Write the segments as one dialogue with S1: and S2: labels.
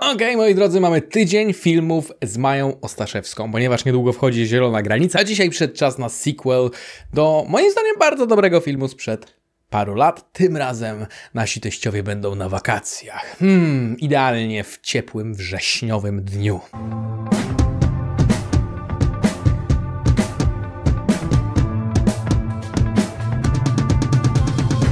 S1: Okej, okay, moi drodzy, mamy tydzień filmów z Mają Ostaszewską, ponieważ niedługo wchodzi Zielona Granica, a dzisiaj przed czas na sequel do, moim zdaniem, bardzo dobrego filmu sprzed paru lat. Tym razem nasi teściowie będą na wakacjach. Hmm, idealnie w ciepłym wrześniowym dniu.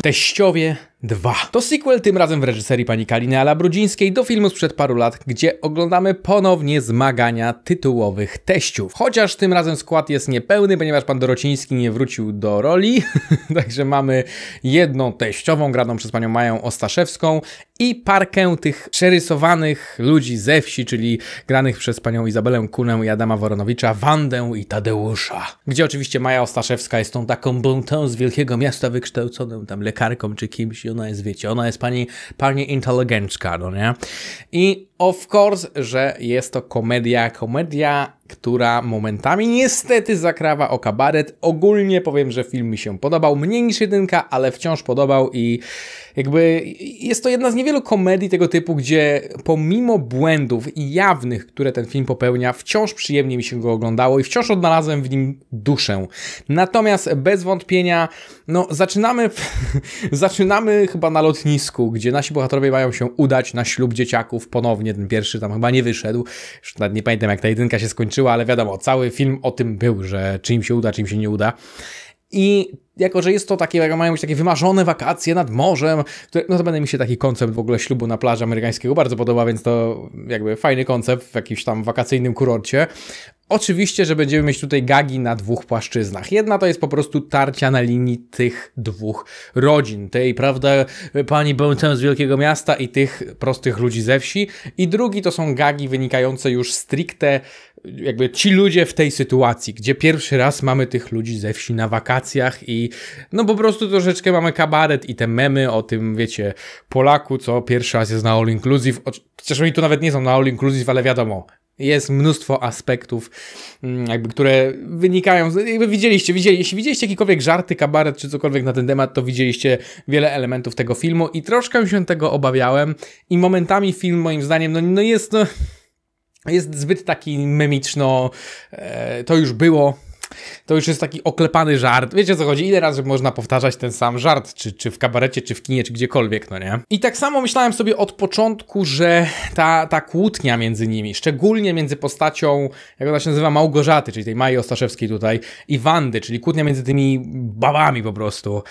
S1: Teściowie 2. To sequel tym razem w reżyserii pani Kaliny Alabrudzińskiej do filmu sprzed paru lat, gdzie oglądamy ponownie zmagania tytułowych teściów. Chociaż tym razem skład jest niepełny, ponieważ pan Dorociński nie wrócił do roli, także mamy jedną teściową graną przez panią Maję Ostaszewską i parkę tych przerysowanych ludzi ze wsi, czyli granych przez panią Izabelę Kunę i Adama Woronowicza, Wandę i Tadeusza. Gdzie oczywiście Maja Ostaszewska jest tą taką bontą z wielkiego miasta wykształconą tam lekarką czy kimś ona jest, wiecie, ona jest pani, pani inteligenczka, no nie? I Of course, że jest to komedia, komedia, która momentami niestety zakrawa o kabaret. Ogólnie powiem, że film mi się podobał, mniej niż jedynka, ale wciąż podobał i jakby jest to jedna z niewielu komedii tego typu, gdzie pomimo błędów i jawnych, które ten film popełnia, wciąż przyjemnie mi się go oglądało i wciąż odnalazłem w nim duszę. Natomiast bez wątpienia, no zaczynamy, w, zaczynamy chyba na lotnisku, gdzie nasi bohaterowie mają się udać na ślub dzieciaków ponownie Szczególnie ten pierwszy tam chyba nie wyszedł. Już nie pamiętam jak ta jedynka się skończyła, ale wiadomo, cały film o tym był, że czy im się uda, czy im się nie uda. I jako że jest to takie, jak mają być takie wymarzone wakacje nad morzem, które, no to będę mi się taki koncept w ogóle ślubu na plaży amerykańskiego bardzo podoba, więc to jakby fajny koncept w jakimś tam wakacyjnym kurorcie. Oczywiście, że będziemy mieć tutaj gagi na dwóch płaszczyznach. Jedna to jest po prostu tarcia na linii tych dwóch rodzin. Tej, prawda, pani Bounce z wielkiego miasta i tych prostych ludzi ze wsi. I drugi to są gagi wynikające już stricte jakby ci ludzie w tej sytuacji, gdzie pierwszy raz mamy tych ludzi ze wsi na wakacjach i no po prostu troszeczkę mamy kabaret i te memy o tym, wiecie, Polaku, co pierwszy raz jest na All Inclusive, chociaż oni tu nawet nie są na All Inclusive, ale wiadomo, jest mnóstwo aspektów, mm, jakby, które wynikają. jakby widzieliście, widzieli, jeśli widzieliście jakikolwiek żarty, kabaret czy cokolwiek na ten temat, to widzieliście wiele elementów tego filmu i troszkę się tego obawiałem. I momentami film, moim zdaniem, no, no jest. No, jest zbyt taki memiczno, e, to już było, to już jest taki oklepany żart. Wiecie o co chodzi? Ile razy można powtarzać ten sam żart, czy, czy w kabarecie, czy w kinie, czy gdziekolwiek, no nie? I tak samo myślałem sobie od początku, że ta, ta kłótnia między nimi, szczególnie między postacią, jak ona się nazywa, Małgorzaty, czyli tej Maji Ostaszewskiej tutaj, i Wandy, czyli kłótnia między tymi babami po prostu,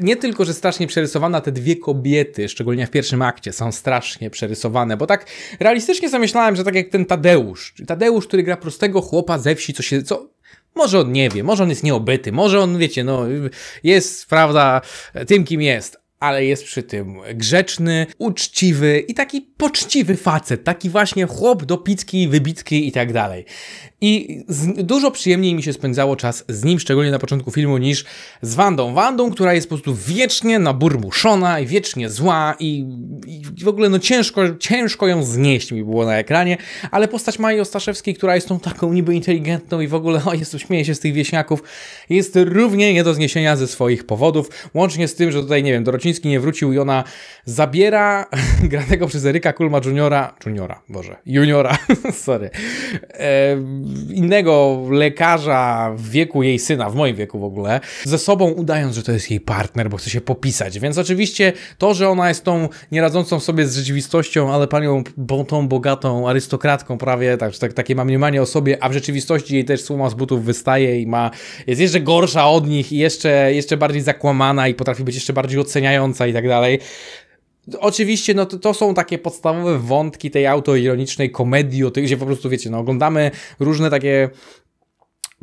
S1: nie tylko, że strasznie przerysowana, te dwie kobiety, szczególnie w pierwszym akcie, są strasznie przerysowane, bo tak realistycznie zamyślałem, że tak jak ten Tadeusz, Tadeusz, który gra prostego chłopa ze wsi, co się, co może on nie wie, może on jest nieobyty, może on, wiecie, no, jest, prawda, tym kim jest, ale jest przy tym grzeczny, uczciwy i taki poczciwy facet, taki właśnie chłop do picki, wybitki i tak dalej i z, dużo przyjemniej mi się spędzało czas z nim, szczególnie na początku filmu, niż z Wandą. Wandą, która jest po prostu wiecznie naburmuszona i wiecznie zła i, i w ogóle no ciężko, ciężko ją znieść mi było na ekranie, ale postać Maji Ostaszewskiej, która jest tą taką niby inteligentną i w ogóle o Jezu, śmieje się z tych wieśniaków, jest równie nie do zniesienia ze swoich powodów, łącznie z tym, że tutaj, nie wiem, Dorociński nie wrócił i ona zabiera granego przez Eryka Kulma Juniora, Juniora, Boże, Juniora, sorry, e, innego lekarza w wieku jej syna, w moim wieku w ogóle, ze sobą udając, że to jest jej partner, bo chce się popisać. Więc oczywiście to, że ona jest tą nieradzącą sobie z rzeczywistością, ale panią bo, tą bogatą arystokratką prawie, tak, tak, takie mam mniemanie o sobie, a w rzeczywistości jej też suma z butów wystaje i ma, jest jeszcze gorsza od nich i jeszcze, jeszcze bardziej zakłamana i potrafi być jeszcze bardziej oceniająca i tak dalej Oczywiście, no to, to, są takie podstawowe wątki tej autoironicznej komedii, o tych, gdzie po prostu, wiecie, no oglądamy różne takie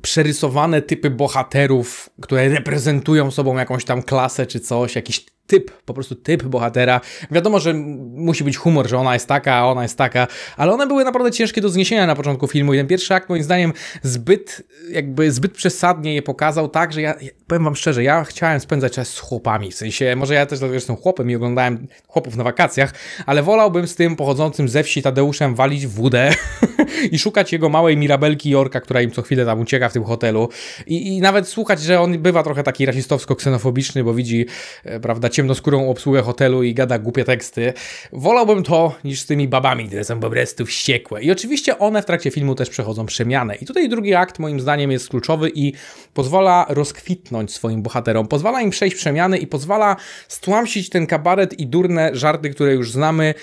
S1: przerysowane typy bohaterów, które reprezentują sobą jakąś tam klasę czy coś, jakiś typ, po prostu typ bohatera. Wiadomo, że musi być humor, że ona jest taka, ona jest taka, ale one były naprawdę ciężkie do zniesienia na początku filmu i ten pierwszy akt moim zdaniem zbyt, jakby zbyt przesadnie je pokazał tak, że ja, powiem wam szczerze, ja chciałem spędzać czas z chłopami, w sensie, może ja też dlatego jestem chłopem i oglądałem chłopów na wakacjach, ale wolałbym z tym pochodzącym ze wsi Tadeuszem walić w wódę i szukać jego małej Mirabelki Jorka, która im co chwilę tam ucieka w tym hotelu I, i nawet słuchać, że on bywa trochę taki rasistowsko-ksenofobiczny, bo widzi, e, prawda, ciemnoskórą obsługę hotelu i gada głupie teksty. Wolałbym to niż z tymi babami, które są po prostu wściekłe. I oczywiście one w trakcie filmu też przechodzą przemianę. I tutaj drugi akt moim zdaniem jest kluczowy i pozwala rozkwitnąć swoim bohaterom. Pozwala im przejść przemiany i pozwala stłamsić ten kabaret i durne żarty, które już znamy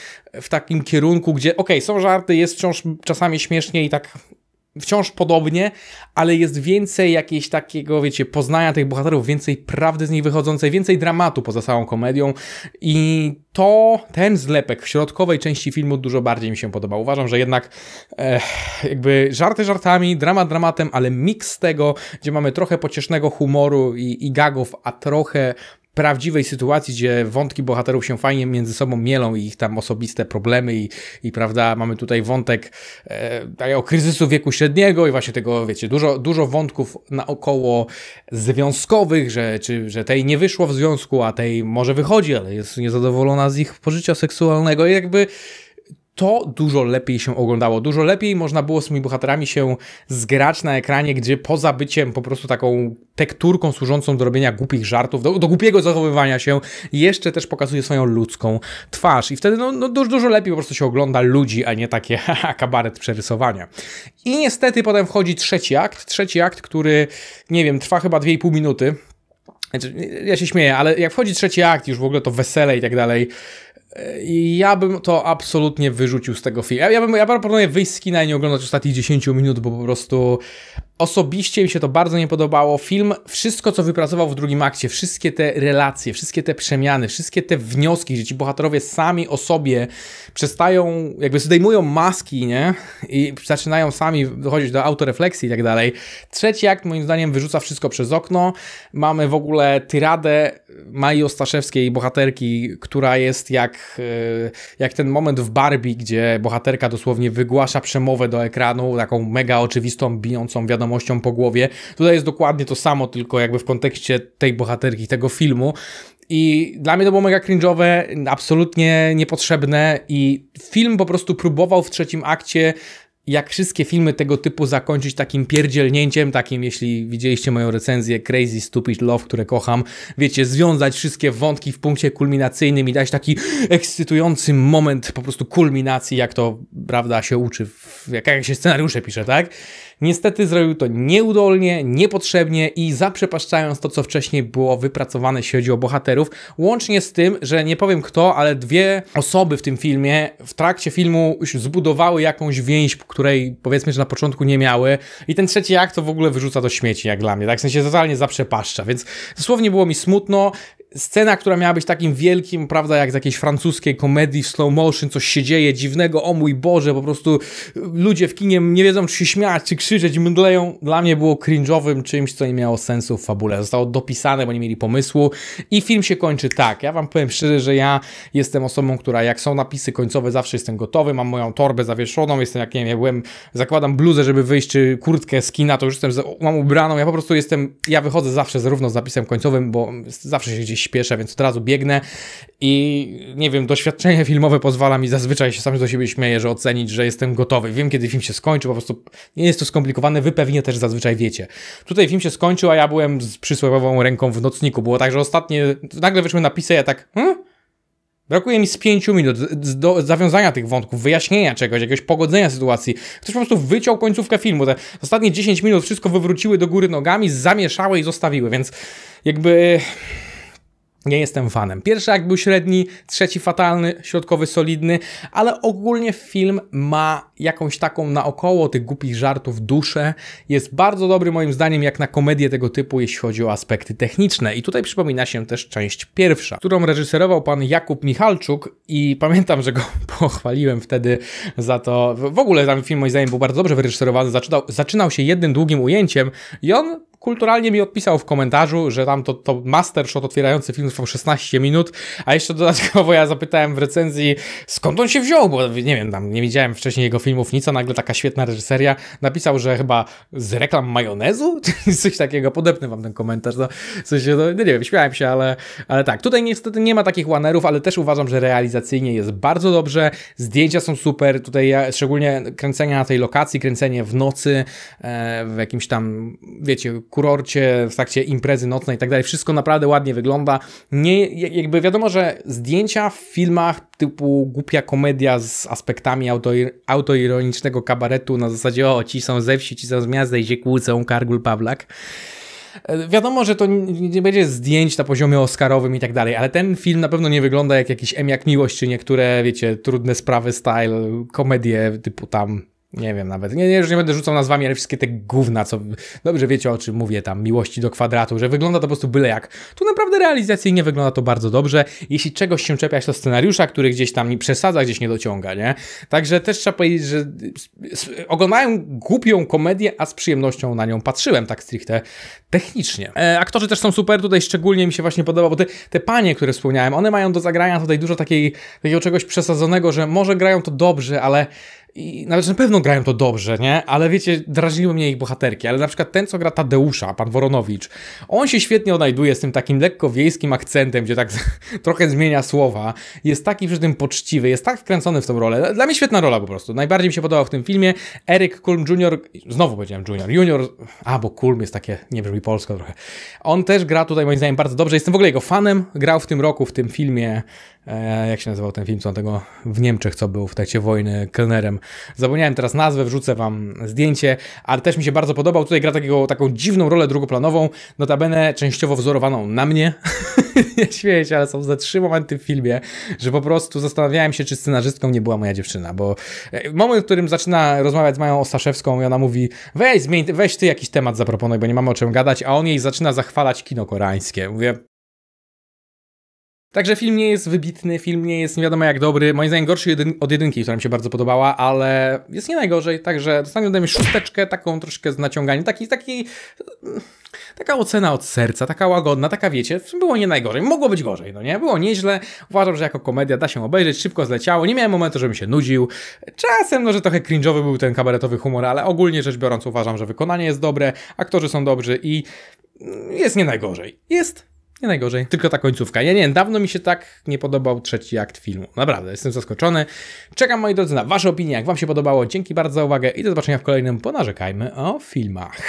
S1: w takim kierunku, gdzie okej, okay, są żarty, jest wciąż czasami śmiesznie i tak wciąż podobnie, ale jest więcej jakiegoś takiego, wiecie, poznania tych bohaterów, więcej prawdy z nich wychodzącej, więcej dramatu poza całą komedią i to, ten zlepek w środkowej części filmu dużo bardziej mi się podoba. Uważam, że jednak e, jakby żarty żartami, dramat dramatem, ale miks tego, gdzie mamy trochę pociesznego humoru i, i gagów, a trochę prawdziwej sytuacji, gdzie wątki bohaterów się fajnie między sobą mielą i ich tam osobiste problemy i, i prawda, mamy tutaj wątek e, tak o kryzysu wieku średniego i właśnie tego, wiecie, dużo, dużo wątków naokoło związkowych, że, czy, że tej nie wyszło w związku, a tej może wychodzi, ale jest niezadowolona z ich pożycia seksualnego i jakby to dużo lepiej się oglądało. Dużo lepiej można było z tymi bohaterami się zgrać na ekranie, gdzie poza byciem po prostu taką tekturką służącą do robienia głupich żartów, do, do głupiego zachowywania się, jeszcze też pokazuje swoją ludzką twarz. I wtedy no, no dużo, dużo lepiej po prostu się ogląda ludzi, a nie takie kabaret przerysowania. I niestety potem wchodzi trzeci akt. Trzeci akt, który, nie wiem, trwa chyba 2,5 minuty. Znaczy, ja się śmieję, ale jak wchodzi trzeci akt, już w ogóle to wesele i tak dalej, ja bym to absolutnie wyrzucił z tego filmu. Ja, ja, bym, ja proponuję wyjść z kina i nie oglądać ostatnich 10 minut, bo po prostu Osobiście mi się to bardzo nie podobało. Film, wszystko co wypracował w drugim akcie, wszystkie te relacje, wszystkie te przemiany, wszystkie te wnioski, że ci bohaterowie sami o sobie przestają, jakby zdejmują maski, nie? I zaczynają sami dochodzić do autorefleksji i tak dalej. Trzeci akt moim zdaniem wyrzuca wszystko przez okno. Mamy w ogóle tyradę Maji Ostaszewskiej, bohaterki, która jest jak, e, jak ten moment w Barbie, gdzie bohaterka dosłownie wygłasza przemowę do ekranu, taką mega oczywistą, bijącą wiadomość po głowie. Tutaj jest dokładnie to samo, tylko jakby w kontekście tej bohaterki, tego filmu. I dla mnie to było mega cringe'owe, absolutnie niepotrzebne i film po prostu próbował w trzecim akcie jak wszystkie filmy tego typu zakończyć takim pierdzielnięciem, takim jeśli widzieliście moją recenzję Crazy Stupid Love, które kocham, wiecie, związać wszystkie wątki w punkcie kulminacyjnym i dać taki ekscytujący moment po prostu kulminacji, jak to, prawda, się uczy w jak, jak się scenariusze pisze, tak? Niestety zrobił to nieudolnie, niepotrzebnie i zaprzepaszczając to, co wcześniej było wypracowane, jeśli chodzi o bohaterów, łącznie z tym, że nie powiem kto, ale dwie osoby w tym filmie w trakcie filmu zbudowały jakąś więź, której powiedzmy, że na początku nie miały i ten trzeci akt to w ogóle wyrzuca do śmieci, jak dla mnie, tak? W sensie totalnie zaprzepaszcza, więc dosłownie było mi smutno, scena, która miała być takim wielkim, prawda, jak z jakiejś francuskiej komedii w slow motion, coś się dzieje dziwnego, o mój Boże, po prostu ludzie w kinie nie wiedzą, czy się śmiać, czy krzyczeć, mdleją. Dla mnie było cringe'owym czymś, co nie miało sensu w fabule. Zostało dopisane, bo nie mieli pomysłu i film się kończy tak. Ja wam powiem szczerze, że ja jestem osobą, która jak są napisy końcowe, zawsze jestem gotowy, mam moją torbę zawieszoną, jestem jak, nie wiem, ja byłem, zakładam bluzę, żeby wyjść, czy kurtkę z kina, to już jestem, mam ubraną, ja po prostu jestem, ja wychodzę zawsze zarówno z napisem końcowym, bo zawsze się gdzieś śpieszę, więc od razu biegnę i nie wiem, doświadczenie filmowe pozwala mi zazwyczaj się sam do siebie śmieję, że ocenić, że jestem gotowy. Wiem, kiedy film się skończy, po prostu nie jest to skomplikowane, wy pewnie też zazwyczaj wiecie. Tutaj film się skończył, a ja byłem z przysłowiową ręką w nocniku. Było tak, że ostatnie, nagle wyszły napisy, ja tak, hmm? Brakuje mi z pięciu minut do zawiązania tych wątków, wyjaśnienia czegoś, jakiegoś pogodzenia sytuacji. Ktoś po prostu wyciął końcówkę filmu. Te ostatnie 10 minut wszystko wywróciły do góry nogami, zamieszały i zostawiły, więc jakby nie jestem fanem. Pierwszy akt był średni, trzeci fatalny, środkowy solidny, ale ogólnie film ma jakąś taką naokoło tych głupich żartów duszę. Jest bardzo dobry moim zdaniem jak na komedię tego typu, jeśli chodzi o aspekty techniczne. I tutaj przypomina się też część pierwsza, którą reżyserował pan Jakub Michalczuk i pamiętam, że go pochwaliłem wtedy za to. W ogóle ten film moim zdaniem był bardzo dobrze wyreżyserowany. Zaczynał, zaczynał się jednym długim ujęciem i on kulturalnie mi odpisał w komentarzu, że tam to, to master shot otwierający film trwał 16 minut, a jeszcze dodatkowo ja zapytałem w recenzji, skąd on się wziął, bo nie wiem, tam nie widziałem wcześniej jego filmów, nic, a nagle taka świetna reżyseria. Napisał, że chyba z reklam majonezu, czy coś takiego, podepnę wam ten komentarz, no, coś, no, no nie wiem, śmiałem się, ale, ale tak. Tutaj niestety nie ma takich wanerów, ale też uważam, że realizacyjnie jest bardzo dobrze, zdjęcia są super, tutaj ja, szczególnie kręcenia na tej lokacji, kręcenie w nocy, e, w jakimś tam, wiecie, kurorcie, w trakcie imprezy nocnej i tak dalej. Wszystko naprawdę ładnie wygląda. Nie, jakby wiadomo, że zdjęcia w filmach typu głupia komedia z aspektami autoironicznego kabaretu na zasadzie o, ci są ze wsi, ci są z miasta i się kłócą, Kargul Pawlak. E, wiadomo, że to nie będzie zdjęć na poziomie oscarowym i tak dalej, ale ten film na pewno nie wygląda jak jakiś M jak miłość, czy niektóre, wiecie, trudne sprawy style, komedie typu tam nie wiem nawet. Nie, nie, już nie będę rzucał nazwami, ale wszystkie te gówna, co dobrze wiecie o czym mówię, tam miłości do kwadratu, że wygląda to po prostu byle jak. Tu naprawdę realizacyjnie wygląda to bardzo dobrze. Jeśli czegoś się czepiać, to scenariusza, który gdzieś tam nie przesadza, gdzieś nie dociąga, nie? Także też trzeba powiedzieć, że oglądałem głupią komedię, a z przyjemnością na nią patrzyłem, tak stricte technicznie. E, aktorzy też są super, tutaj szczególnie mi się właśnie podoba, bo te, te panie, które wspomniałem, one mają do zagrania tutaj dużo takiej, takiego czegoś przesadzonego, że może grają to dobrze, ale i nawet no, na pewno grają to dobrze, nie? Ale wiecie, drażniły mnie ich bohaterki. Ale na przykład ten, co gra Tadeusza, pan Woronowicz, on się świetnie odnajduje z tym takim lekko wiejskim akcentem, gdzie tak trochę zmienia słowa. Jest taki przy tym poczciwy, jest tak wkręcony w tą rolę. Dla mnie świetna rola po prostu. Najbardziej mi się podobał w tym filmie. Eric Kulm Jr., znowu powiedziałem Junior, Junior, a bo Kulm jest takie, nie brzmi polsko trochę. On też gra tutaj moim zdaniem bardzo dobrze. Jestem w ogóle jego fanem. Grał w tym roku w tym filmie, e, jak się nazywał ten film, co on tego w Niemczech, co był w trakcie wojny, kelnerem Wiedźminem. Zapomniałem teraz nazwę, wrzucę wam zdjęcie, ale też mi się bardzo podobał. Tutaj gra takiego, taką dziwną rolę drugoplanową, notabene częściowo wzorowaną na mnie. nie śmieję się, ale są ze trzy momenty w filmie, że po prostu zastanawiałem się, czy scenarzystką nie była moja dziewczyna, bo e, moment, w którym zaczyna rozmawiać z Mają Ostaszewską i ona mówi weź, weź ty jakiś temat zaproponuj, bo nie mamy o czym gadać, a on jej zaczyna zachwalać kino koreańskie. Mówię, Także film nie jest wybitny, film nie jest nie wiadomo jak dobry. Moim zdaniem gorszy jedyn od jedynki, która mi się bardzo podobała, ale jest nie najgorzej. Także dostanę ode szósteczkę, taką troszkę z naciąganiem. Taki, taki, taka ocena od serca, taka łagodna, taka wiecie, było nie najgorzej. Mogło być gorzej, no nie? Było nieźle. Uważam, że jako komedia da się obejrzeć, szybko zleciało. Nie miałem momentu, żebym się nudził. Czasem, no, że trochę cringe'owy był ten kabaretowy humor, ale ogólnie rzecz biorąc uważam, że wykonanie jest dobre, aktorzy są dobrzy i jest nie najgorzej. Jest nie najgorzej. Tylko ta końcówka. Ja nie wiem, dawno mi się tak nie podobał trzeci akt filmu. Naprawdę, jestem zaskoczony. Czekam, moi drodzy, na Wasze opinie, jak Wam się podobało. Dzięki bardzo za uwagę i do zobaczenia w kolejnym Ponarzekajmy o filmach.